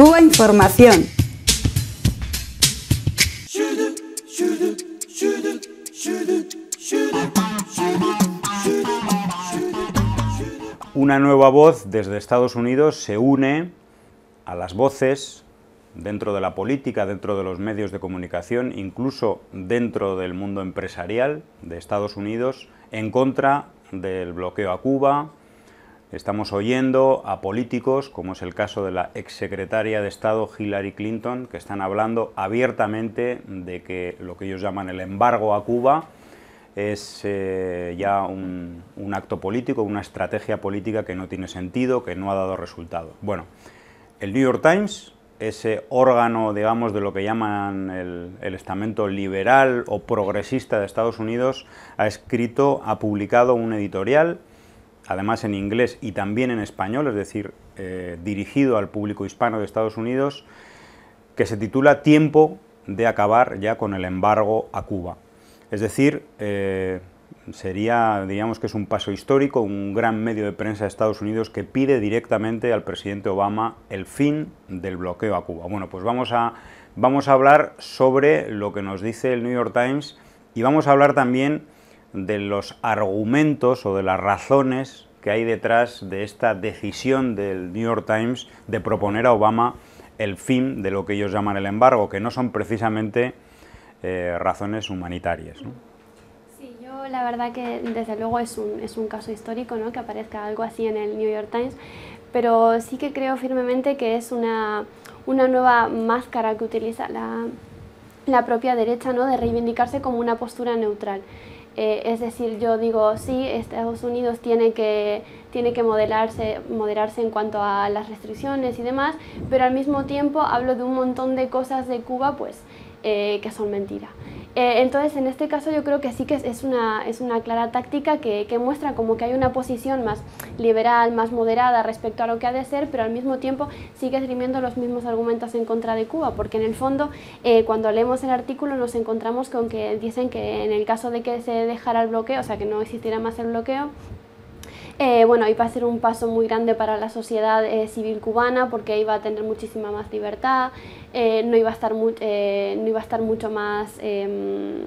Cuba Información. Una nueva voz desde Estados Unidos se une a las voces dentro de la política, dentro de los medios de comunicación, incluso dentro del mundo empresarial de Estados Unidos, en contra del bloqueo a Cuba, Estamos oyendo a políticos, como es el caso de la exsecretaria de Estado Hillary Clinton, que están hablando abiertamente de que lo que ellos llaman el embargo a Cuba es eh, ya un, acto político, una estrategia política que no tiene sentido, que no ha dado resultado. Bueno, el New York Times ese órgano, digamos, de lo que llaman el, el, estamento liberal o progresista de Estados Unidos, ha escrito, ha publicado un editorial además en inglés y también en español, es decir, eh, dirigido al público hispano de Estados Unidos, que se titula Tiempo de acabar ya con el embargo a Cuba. Es decir, eh, sería, diríamos que es un paso histórico, un gran medio de prensa de Estados Unidos que pide directamente al presidente Obama el fin del bloqueo a Cuba. Bueno, pues vamos a, vamos a hablar sobre lo que nos dice el New York Times y vamos a hablar también de los argumentos o de las razones que hay detrás de esta decisión del New York Times de proponer a Obama el fin de lo que ellos llaman el embargo, que no son precisamente eh, razones humanitarias. Sí, yo la verdad que desde luego es un, caso histórico ¿no? que aparezca algo así en el New York Times, pero sí que creo firmemente que es una, nueva máscara que utiliza la, la propia derecha ¿no? de reivindicarse como una postura neutral. Eh, es decir, yo digo, sí, Estados Unidos tiene que, tiene que modelarse, moderarse en cuanto a las restricciones y demás, pero al mismo tiempo hablo de un montón de cosas de Cuba pues, eh, que son mentiras. Eh, entonces, en este caso yo creo que sí que es, una, es una clara táctica que, que, muestra como que hay una posición más liberal, más moderada respecto a lo que ha de ser, pero al mismo tiempo sigue esgrimiendo los mismos argumentos en contra de Cuba, porque en el fondo, eh, cuando leemos el artículo nos encontramos con que dicen que en el caso de que se dejara el bloqueo, o sea, que no existiera más el bloqueo, eh, bueno, iba a ser un paso muy grande para la sociedad eh, civil cubana porque iba a tener muchísima más libertad, eh, no, iba a estar no iba a estar mucho más em,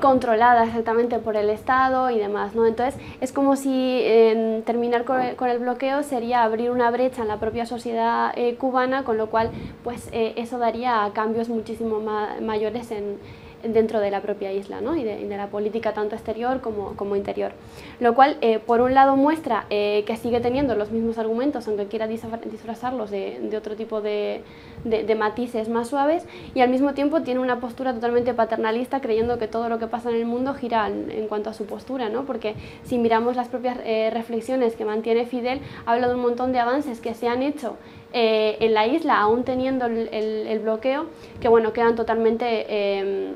controlada. exactamente por el Estado y demás. ¿no? Entonces es como si em, terminar con el, bloqueo sería abrir una brecha en la propia sociedad cubana, con lo cual pues eso daría cambios muchísimo mayores en, dentro de la propia isla ¿no? y, de, la política tanto exterior como, como interior. Lo cual, eh, por un lado, muestra eh, que sigue teniendo los mismos argumentos, aunque quiera disfrazarlos de, de otro tipo de, de, matices más suaves y al mismo tiempo tiene una postura totalmente paternalista creyendo que todo lo que pasa en el mundo gira en, cuanto a su postura, ¿no? porque si miramos las propias eh, reflexiones que mantiene Fidel, habla de un montón de avances que se han hecho eh, en la isla, aún teniendo el, bloqueo, que bueno, quedan totalmente... Em,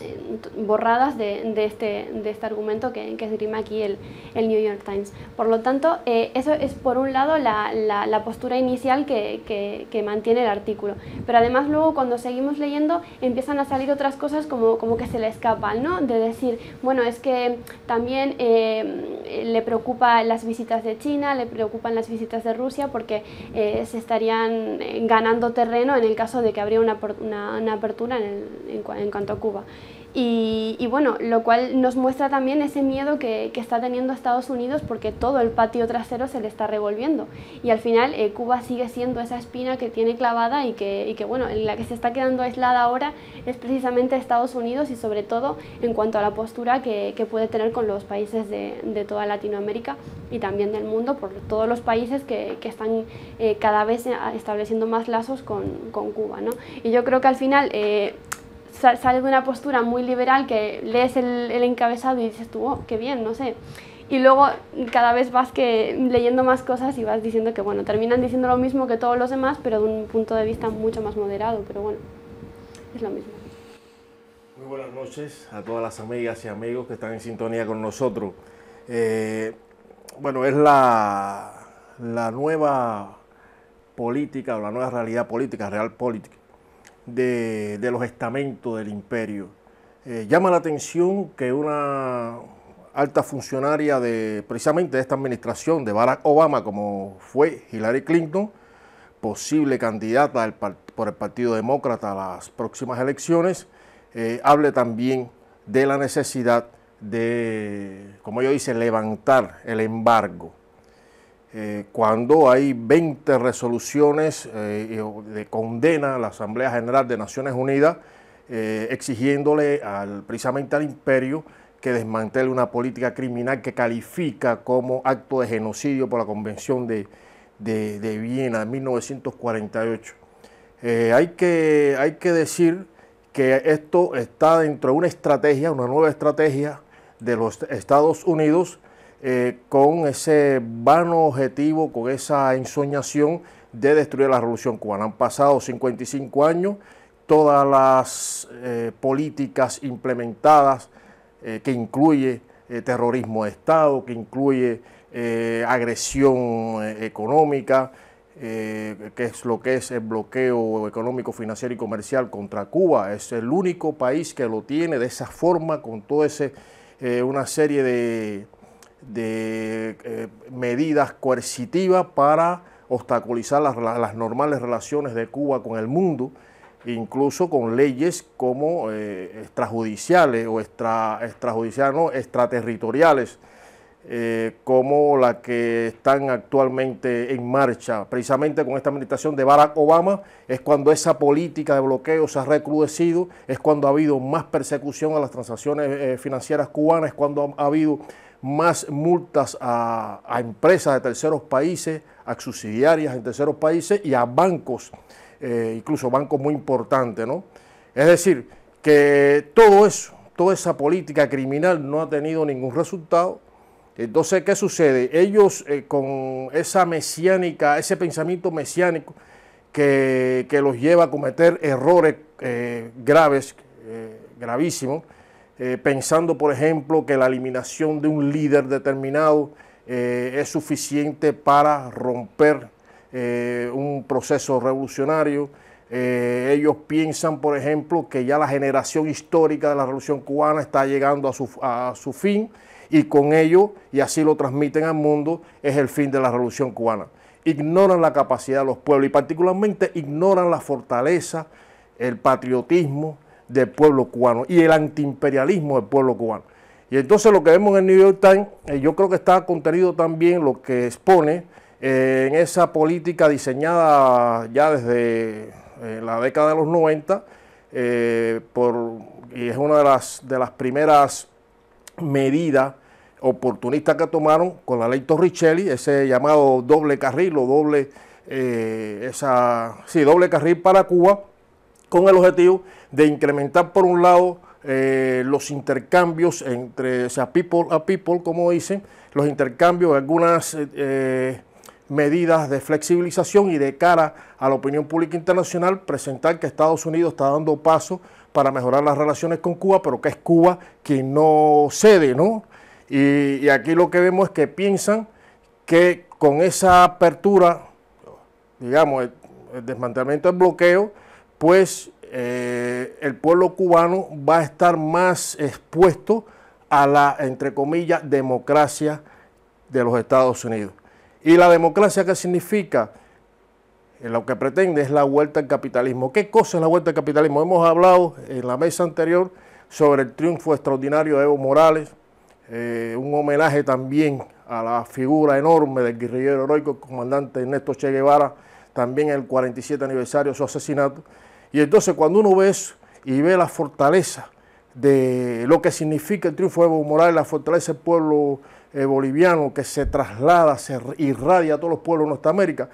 eh, borradas este, de, este, argumento que, que esgrima aquí el, New York Times. Por lo tanto, eh, eso es por un lado la, postura inicial que, mantiene el artículo, pero además luego cuando seguimos leyendo empiezan a salir otras cosas como, que se le escapan, ¿no? De decir, bueno, es que también eh, le preocupa las visitas de China, le preocupan las visitas de Rusia porque se estarían ganando terreno en el caso de que habría una, apertura en cuanto a Cuba. Y, bueno, lo cual nos muestra también ese miedo que, está teniendo Estados Unidos porque todo el patio trasero se le está revolviendo. Y al final eh, Cuba sigue siendo esa espina que tiene clavada y que, bueno, en la que se está quedando aislada ahora es precisamente Estados Unidos y sobre todo en cuanto a la postura que, puede tener con los países de, toda Latinoamérica y también del mundo, por todos los países que, están eh, cada vez eh, estableciendo más lazos con, Cuba. ¿no? Y yo creo que al final sale de una postura muy liberal que lees el, encabezado y dices tú, oh, qué bien, no sé. Y luego cada vez vas que, leyendo más cosas y vas diciendo que, bueno, terminan diciendo lo mismo que todos los demás, pero de un punto de vista mucho más moderado, pero bueno, es lo mismo. Muy buenas noches a todas las amigas y amigos que están en sintonía con nosotros. Eh, bueno, es la, la nueva política o la nueva realidad política, real política, de, los estamentos del imperio. Eh, llama la atención que una alta funcionaria de precisamente de esta administración, de Barack Obama, como fue Hillary Clinton, posible candidata por el Partido Demócrata a las próximas elecciones, eh, hable también de la necesidad de, como yo dice, levantar el embargo eh, cuando hay 20 resoluciones eh, de condena a la Asamblea General de Naciones Unidas eh, exigiéndole al, precisamente al imperio que desmantele una política criminal que califica como acto de genocidio por la Convención de, de Viena de 1948. hay, que, hay que decir que esto está dentro de una estrategia, una nueva estrategia de los Estados Unidos, eh, con ese vano objetivo, con esa ensoñación de destruir la revolución cubana. Han pasado 55 años, todas las eh, políticas implementadas, eh, que incluye terrorismo de Estado, que incluye agresión económica, que es lo que es el bloqueo económico, financiero y comercial contra Cuba. Es el único país que lo tiene de esa forma, con toda eh, una serie de, de eh, medidas coercitivas para obstaculizar las, normales relaciones de Cuba con el mundo, incluso con leyes como eh, extrajudiciales o extrajudiciales, no, extraterritoriales, eh, como la que están actualmente en marcha. Precisamente con esta administración de Barack Obama es cuando esa política de bloqueo se ha recrudecido, es cuando ha habido más persecución a las transacciones financieras cubanas, es cuando ha habido más multas a, empresas de terceros países, a subsidiarias en terceros países y a bancos, eh, incluso bancos muy importantes, ¿no? Es decir, que todo eso, toda esa política criminal no ha tenido ningún resultado. Entonces, ¿qué sucede? Ellos eh, con esa mesiánica, ese pensamiento mesiánico que, los lleva a cometer errores eh, graves, gravísimos, eh, pensando, por ejemplo, que la eliminación de un líder determinado eh, es suficiente para romper eh, un proceso revolucionario. ellos piensan, por ejemplo, que ya la generación histórica de la Revolución cubana está llegando a su fin y con ello, y así lo transmiten al mundo, es el fin de la Revolución cubana. Ignoran la capacidad de los pueblos y particularmente ignoran la fortaleza, el patriotismo, del pueblo cubano y el antiimperialismo del pueblo cubano. Y entonces lo que vemos en el New York Times, eh, yo creo que está contenido también lo que expone eh, en esa política diseñada ya desde eh, la década de los 90, por, y es una de las, de las primeras medidas oportunistas que tomaron con la ley Torricelli, ese llamado doble carril o doble, esa, sí, doble carril para Cuba, con el objetivo de incrementar por un lado eh, los intercambios entre, o sea, people a people, como dicen, los intercambios algunas eh, eh, medidas de flexibilización y de cara a la opinión pública internacional, presentar que Estados Unidos está dando paso para mejorar las relaciones con Cuba, pero que es Cuba quien no cede, ¿no? Y, aquí lo que vemos es que piensan que con esa apertura, digamos, el desmantelamiento del bloqueo, pues eh, el pueblo cubano va a estar más expuesto a la, entre comillas, democracia de los Estados Unidos. ¿Y la democracia que significa? Eh, lo que pretende es la vuelta al capitalismo. ¿Qué cosa es la vuelta al capitalismo? Hemos hablado en la mesa anterior sobre el triunfo extraordinario de Evo Morales, eh, un homenaje también a la figura enorme del guerrillero heroico, el comandante Ernesto Che Guevara, también el 47 aniversario de su asesinato. Y entonces cuando uno ve eso y ve la fortaleza de lo que significa el triunfo de Evo Morales, la fortaleza del pueblo eh, boliviano que se traslada, se irradia a todos los pueblos de Norteamérica,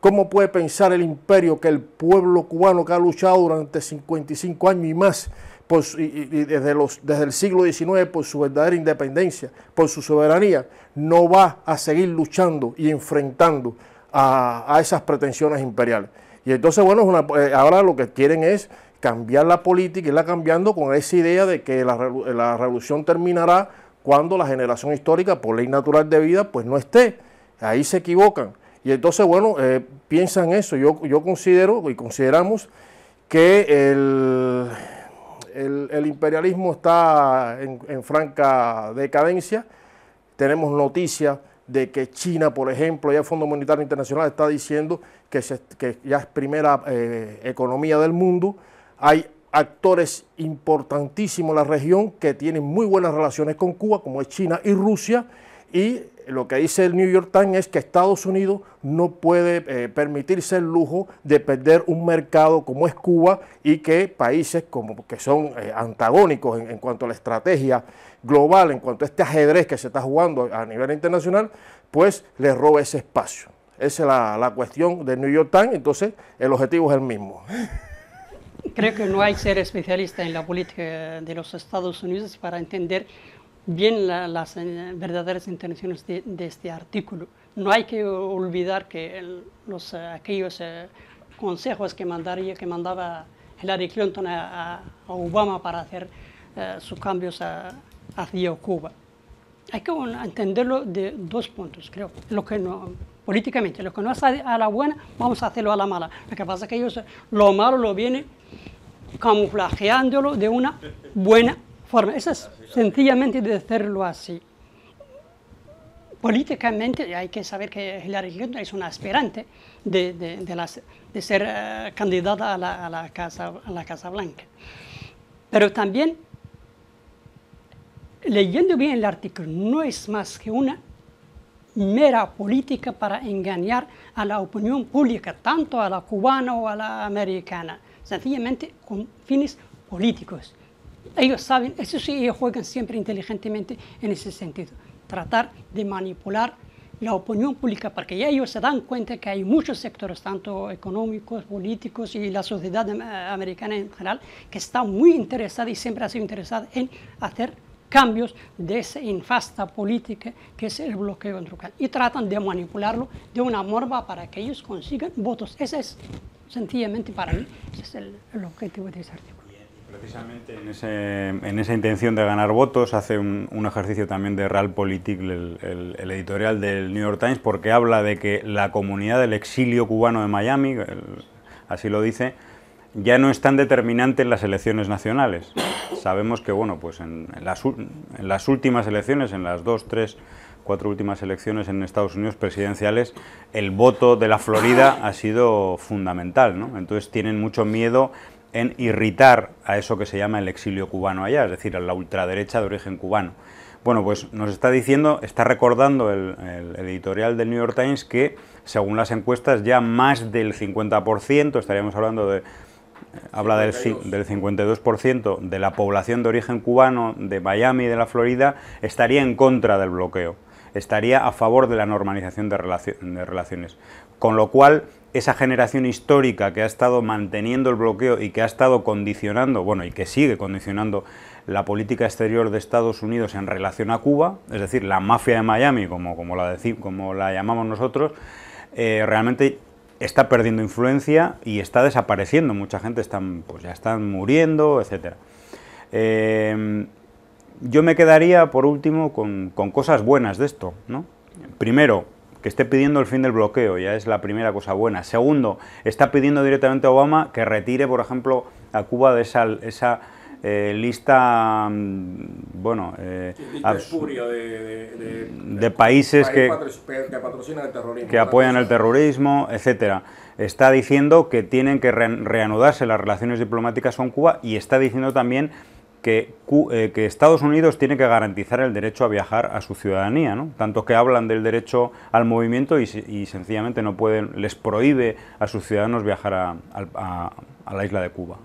¿cómo puede pensar el imperio que el pueblo cubano que ha luchado durante 55 años y más y, desde, el siglo XIX por su verdadera independencia, por su soberanía, no va a seguir luchando y enfrentando a esas pretensiones imperiales? Y entonces, bueno, eh, ahora lo que quieren es cambiar la política, y la cambiando con esa idea de que la, la revolución terminará cuando la generación histórica, por ley natural de vida, pues no esté. Ahí se equivocan. Y entonces, bueno, eh, piensan eso. Yo, considero y consideramos que el, el, imperialismo está en, franca decadencia. Tenemos noticias de que China, por ejemplo, ya el Fondo Monetario Internacional está diciendo que, ya es primera eh, economía del mundo. Hay actores importantísimos en la región que tienen muy buenas relaciones con Cuba, como es China y Rusia. Y lo que dice el New York Times es que Estados Unidos no puede eh, permitirse el lujo de perder un mercado como es Cuba y que países como que son eh, antagónicos en, en, cuanto a la estrategia global, en cuanto a este ajedrez que se está jugando a nivel internacional, pues les roba ese espacio. Esa es la, la cuestión del New York Times, entonces el objetivo es el mismo. Creo que no hay ser especialista en la política de los Estados Unidos para entender bien las eh, verdaderas intenciones de, este artículo. No hay que olvidar que los, eh, aquellos eh, consejos que, mandaría, que mandaba Hillary Clinton a, Obama para hacer sus cambios hacia Cuba. Hay que entenderlo de dos puntos, creo. Lo que no, políticamente. Lo que no hace a la buena, vamos a hacerlo a la mala. Lo que pasa es que ellos lo malo lo viene camuflajeándolo de una buena forma. Eso es sencillamente de hacerlo así. Políticamente hay que saber que la Clinton es una aspirante de, ser eh, candidata a la, casa, a la Casa Blanca. Pero también, leyendo bien el artículo, no es más que una mera política para engañar a la opinión pública, tanto a la cubana o a la americana, sencillamente con fines políticos. Ellos saben, eso sí, ellos juegan siempre inteligentemente en ese sentido, tratar de manipular la opinión pública, porque ya ellos se dan cuenta que hay muchos sectores, tanto económicos, políticos y la sociedad americana en general, que está muy interesada y siempre ha sido interesada en hacer cambios de esa infasta política que es el bloqueo electoral y tratan de manipularlo de una morba para que ellos consigan votos. Ese es sencillamente para mí es el, objetivo de ese artículo. Precisamente en, esa intención de ganar votos hace un, ejercicio también de Realpolitik el, el, editorial del New York Times, porque habla de que la comunidad del exilio cubano de Miami, así lo dice, ya no es tan determinante en las elecciones nacionales. Sabemos que, bueno, pues en, las, últimas elecciones, en las dos, tres, cuatro últimas elecciones en Estados Unidos presidenciales, el voto de la Florida ha sido fundamental, ¿no? Entonces tienen mucho miedo en irritar a eso que se llama el exilio cubano allá, es decir, a la ultraderecha de origen cubano. Bueno, pues nos está diciendo, está recordando el, editorial del New York Times que, según las encuestas, ya más del 50%, estaríamos hablando de habla del, 52% de la población de origen cubano de Miami y de la Florida estaría en contra del bloqueo, estaría a favor de la normalización de, relaciones. Con lo cual, esa generación histórica que ha estado manteniendo el bloqueo y que ha estado condicionando, bueno, y que sigue condicionando la política exterior de Estados Unidos en relación a Cuba, es decir, la mafia de Miami, como, como, la, como la llamamos nosotros, eh, realmente está perdiendo influencia y está desapareciendo. Mucha gente están, pues ya están muriendo, etc. Eh, yo me quedaría, por último, con, cosas buenas de esto. Primero, que esté pidiendo el fin del bloqueo, ya es la primera cosa buena. Segundo, está pidiendo directamente a Obama que retire, por ejemplo, a Cuba de esa eh, lista, mm, bueno, eh, de, países que, que apoyan el terrorismo, etcétera. Está diciendo que tienen que reanudarse las relaciones diplomáticas con Cuba y está diciendo también que, eh, que, Estados Unidos tiene que garantizar el derecho a viajar a su ciudadanía, ¿no? Tanto que hablan del derecho al movimiento y, sencillamente no pueden, les prohíbe a sus ciudadanos viajar a la isla de Cuba.